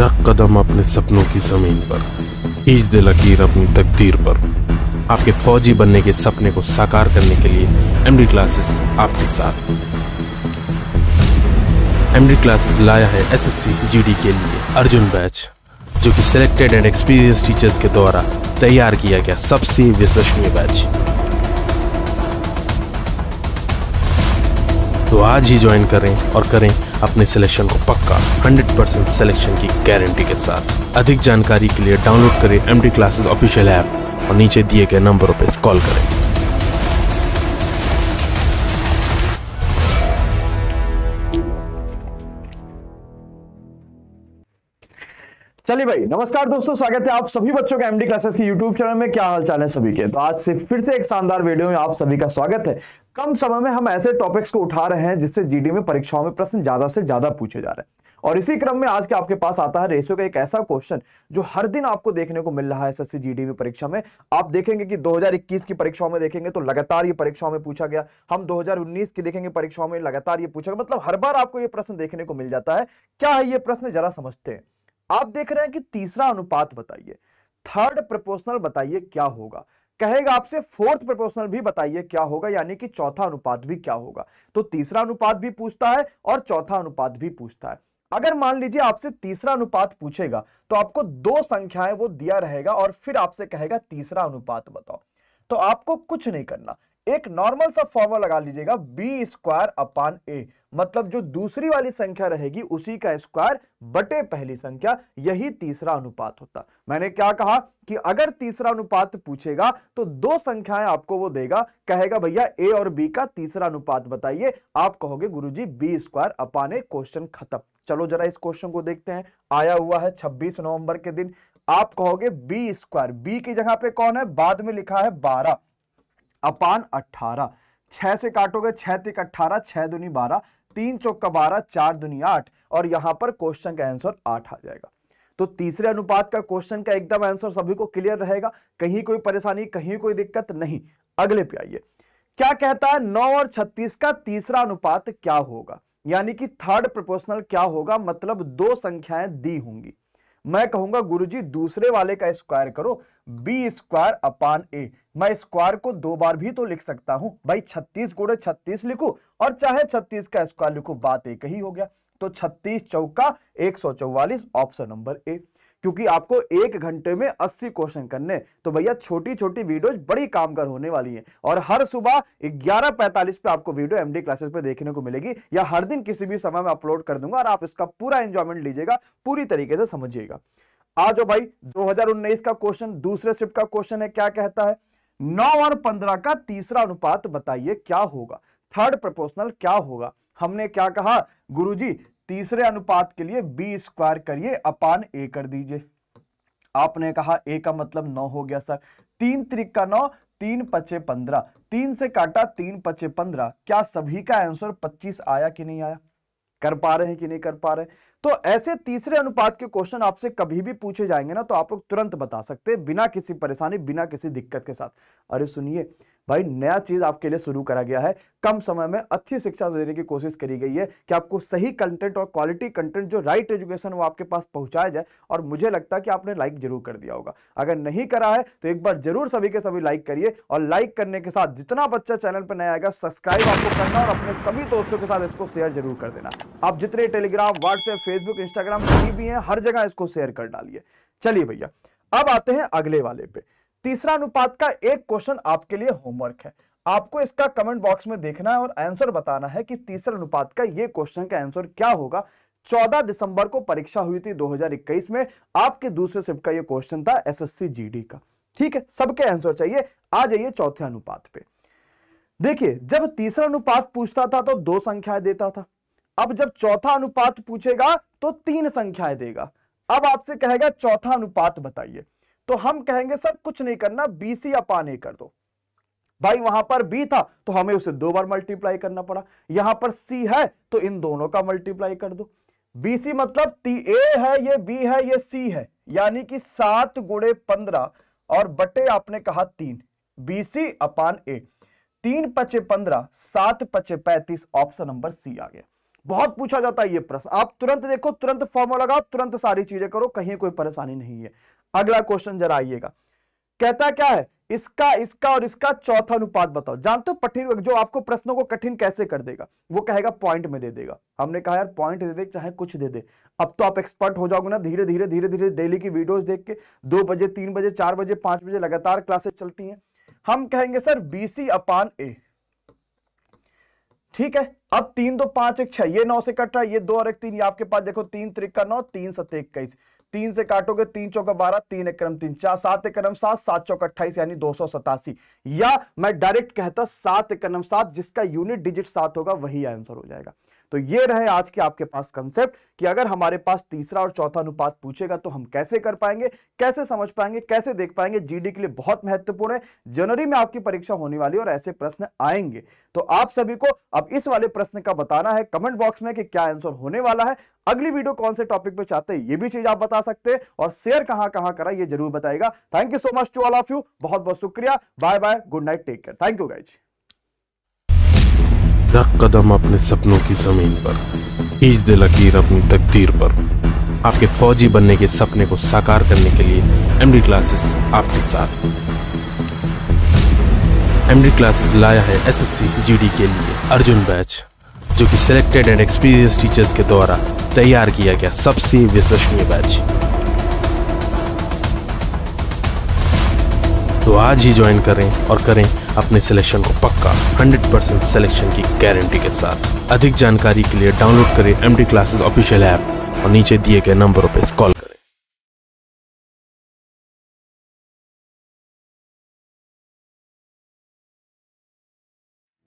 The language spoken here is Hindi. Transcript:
रख कदम अपने सपनों की ज़मीन पर ईज दे लकीर अपनी तकदीर पर आपके फौजी बनने के सपने को साकार करने के लिए एमडी क्लासेस आपके साथ एमडी क्लासेस लाया है एसएससी जीडी के लिए अर्जुन बैच जो कि सिलेक्टेड एंड एक्सपीरियंस टीचर्स के द्वारा तैयार किया गया सबसे विश्वसनीय बैच तो आज ही ज्वाइन करें और करें अपने सिलेक्शन को पक्का 100 परसेंट सिलेक्शन की गारंटी के साथ अधिक जानकारी के लिए डाउनलोड करें M D classes official app और नीचे दिए गए नंबरों पर कॉल करें चलिए भाई नमस्कार दोस्तों स्वागत है आप सभी बच्चों के एमडी क्लासेस के यूट्यूब चैनल में क्या हाल चाल है सभी के तो आज से फिर से एक शानदार वीडियो में आप सभी का स्वागत है कम समय में हम ऐसे टॉपिक्स को उठा रहे हैं जिससे जीडी में परीक्षाओं में प्रश्न ज्यादा से ज्यादा पूछे जा रहे हैं और इसी क्रम में आज के आपके पास आता है रेशियो का एक ऐसा क्वेश्चन जो हर दिन आपको देखने को मिल रहा है एसएससी जीडीवी परीक्षा में आप देखेंगे कि 2021 की परीक्षाओं में देखेंगे तो लगातार ये परीक्षाओं में पूछा गया हम 2019 की देखेंगे परीक्षाओं में लगातार ये पूछा गया मतलब हर बार आपको ये प्रश्न देखने को मिल जाता है क्या है ये प्रश्न जरा समझते हैं आप देख रहे हैं कि तीसरा अनुपात बताइए थर्ड प्रपोर्शनल बताइए क्या होगा कहेगा आपसे फोर्थ प्रपोर्शनल भी बताइए क्या होगा यानी कि चौथा अनुपात भी क्या होगा तो तीसरा अनुपात भी पूछता है और चौथा अनुपात भी पूछता है अगर मान लीजिए आपसे तीसरा अनुपात पूछेगा तो आपको दो संख्याएं वो दिया रहेगा और फिर आपसे कहेगा तीसरा अनुपात बताओ तो आपको कुछ नहीं करना एक नॉर्मल सा फॉर्मूला लगा लीजिएगा बी स्क्वायर अपान ए मतलब जो दूसरी वाली संख्या रहेगी उसी का स्क्वायर बटे पहली संख्या यही तीसरा अनुपात होता मैंने क्या कहा कि अगर तीसरा अनुपात पूछेगा तो दो संख्याएं आपको वो देगा कहेगा भैया ए और बी का तीसरा अनुपात बताइए आप कहोगे गुरुजी B square upon A question खत्म चलो जरा इस क्वेश्चन को देखते हैं आया हुआ है छब्बीस नवंबर के दिन आप कहोगे बी स्क्वायर बी की जगह पे कौन है बाद में लिखा है बारह अपान अट्ठारह छह से काटोगे छह तिक अट्ठारह छह दुनी बारह तीन चौका बारह चार दुनिया आठ और यहां पर क्वेश्चन का आंसर आठ आ जाएगा तो तीसरे अनुपात का क्वेश्चन का एकदम आंसर सभी को क्लियर रहेगा कहीं कोई परेशानी कहीं कोई दिक्कत नहीं अगले पे आइए क्या कहता है नौ और छत्तीस का तीसरा अनुपात क्या होगा यानी कि थर्ड प्रोपोर्शनल क्या होगा मतलब दो संख्याएं दी होंगी मैं कहूंगा गुरुजी दूसरे वाले का स्क्वायर करो बी स्क्वायर अपान ए मैं स्क्वायर को दो बार भी तो लिख सकता हूं भाई छत्तीस गुड़े छत्तीस लिखो और चाहे छत्तीस का स्क्वायर लिखो बात एक ही हो गया तो छत्तीस चौका एक सौ चौवालीस ऑप्शन नंबर ए क्योंकि आपको एक घंटे में 80 क्वेश्चन करने तो भैया छोटी छोटी वीडियोज बड़ी कामगार होने वाली है और हर सुबह 11:45 पे आपको वीडियो एमडी क्लासेस पे देखने को मिलेगी या हर दिन किसी भी समय में अपलोड कर दूंगा और आप इसका पूरा एंजॉयमेंट लीजिएगा पूरी तरीके से समझिएगा आ जाओ भाई 2019 का क्वेश्चन दूसरे शिफ्ट का क्वेश्चन है क्या कहता है नौ और पंद्रह का तीसरा अनुपात बताइए क्या होगा थर्ड प्रपोर्शनल क्या होगा हमने क्या कहा गुरुजी तीसरे अनुपात के लिए बी स्क्वायर करिए अपान ए कर दीजिए आपने कहा ए का मतलब नौ हो गया सर तीन त्रिक का नौ तीन पचे पंद्रह तीन से काटा तीन पचे पंद्रह क्या सभी का आंसर पच्चीस आया कि नहीं आया कर पा रहे हैं कि नहीं कर पा रहे हैं तो ऐसे तीसरे अनुपात के क्वेश्चन आपसे कभी भी पूछे जाएंगे ना तो आप लोग तुरंत बता सकते हैं बिना किसी परेशानी बिना किसी दिक्कत के साथ अरे सुनिए भाई नया चीज आपके लिए शुरू करा गया है कम समय में अच्छी शिक्षा देने की कोशिश करी गई है कि आपको सही कंटेंट और क्वालिटी कंटेंट जो राइट एजुकेशन वो आपके पास पहुंचाया जाए और मुझे लगता है कि आपने लाइक जरूर कर दिया होगा अगर नहीं करा है तो एक बार जरूर सभी के सभी लाइक करिए और लाइक करने के साथ जितना बच्चा चैनल पर नया आएगा सब्सक्राइब आपको करना और अपने सभी दोस्तों के साथ इसको शेयर जरूर कर देना आप जितने टेलीग्राम व्हाट्सएप फेसबुक इंस्टाग्राम भी हैं हर जगह इसको शेयर कर डालिए चलिए भैया अब आते हैं अगले वाले पे तीसरा अनुपात का एक क्वेश्चन आपके लिए होमवर्क है आपको इसका कमेंट बॉक्स में देखना है और आंसर बताना है कि तीसरा अनुपात का यह क्वेश्चन का आंसर क्या होगा 14 दिसंबर को परीक्षा हुई थी 2021 में आपके दूसरे शिफ्ट का यह क्वेश्चन था एसएससी जीडी का ठीक है सबके आंसर चाहिए आ जाइए चौथे अनुपात पे देखिए जब तीसरा अनुपात पूछता था तो दो संख्याएं देता था अब जब चौथा अनुपात पूछेगा तो तीन संख्याएं देगा अब आपसे कहेगा चौथा अनुपात बताइए तो हम कहेंगे सर कुछ नहीं करना बीसी अपान ए कर दो भाई वहां पर बी था तो हमें उसे दो बार मल्टीप्लाई करना पड़ा यहां पर सी है तो इन दोनों का मल्टीप्लाई कर दो बीसी मतलब टी ए है ये बी है ये सी है यानी कि सात गुड़े पंद्रह और बटे आपने कहा तीन बीसी अपान ए तीन पचे पंद्रह सात पचे पैंतीस ऑप्शन नंबर सी आ गया बहुत पूछा जाता है ये प्रश्न आप तुरंत देखो तुरंत फॉर्मो लगाओ तुरंत सारी चीजें करो कहीं कोई परेशानी नहीं है अगला क्वेश्चन जरा आइएगा कहता क्या है इसका इसका और इसका चौथा अनुपात बताओ जानते हो कठिन जो आपको प्रश्नों को कठिन कैसे कर देगा वो कहेगा पॉइंट में दे देगा हमने कहा यार पॉइंट दे दे चाहे कुछ दे दे अब तो आप एक्सपर्ट हो जाओगे ना धीरे धीरे धीरे धीरे डेली की वीडियोस देख के दो बजे तीन बजे चार बजे पांच बजे लगातार क्लासेस चलती हैं हम कहेंगे सर बी अपान ए ठीक है अब तीन दो पांच एक छह ये नौ से कट रहा है ये दो और एक तीन ये आपके पास देखो तीन त्रिक का नौ तीन सत्य इक्कीस तीन से काटोगे तीन चौका बारह तीन एक क्रम तीन चार सात एक क्रम सात सात चौका अट्ठाईस यानी दो सौ सतासी या मैं डायरेक्ट कहता सात एक क्रम सात जिसका यूनिट डिजिट सात होगा वही आंसर हो जाएगा तो ये रहे आज के आपके पास कंसेप्ट कि अगर हमारे पास तीसरा और चौथा अनुपात पूछेगा तो हम कैसे कर पाएंगे कैसे समझ पाएंगे कैसे देख पाएंगे जीडी के लिए बहुत महत्वपूर्ण है जनवरी में आपकी परीक्षा होने वाली और ऐसे प्रश्न आएंगे तो आप सभी को अब इस वाले प्रश्न का बताना है कमेंट बॉक्स में कि क्या आंसर होने वाला है अगली वीडियो कौन से टॉपिक पे चाहते हैं ये भी चीज आप बता सकते हैं और शेयर कहां कहां करा ये जरूर बताएगा thank you so much to all of you बहुत बहुत शुक्रिया bye bye good night take care thank you guys रख कदम अपने सपनों की ज़मीन पर खींच दे लकीर अपनी तकदीर पर आपके फौजी बनने के सपने को साकार करने के लिए एमडी क्लासेस आपके साथ एमडी क्लासेस लाया है एसएससी जीडी के लिए अर्जुन बैच जो कि सिलेक्टेड एंड एक्सपीरियंस टीचर्स के द्वारा तैयार किया गया सबसे विश्वसनीय बैच तो आज ही ज्वाइन करें और करें अपने सिलेक्शन को पक्का 100 परसेंट सिलेक्शन की गारंटी के साथ अधिक जानकारी के लिए डाउनलोड करें M D classes official app और नीचे दिए गए नंबरों पर कॉल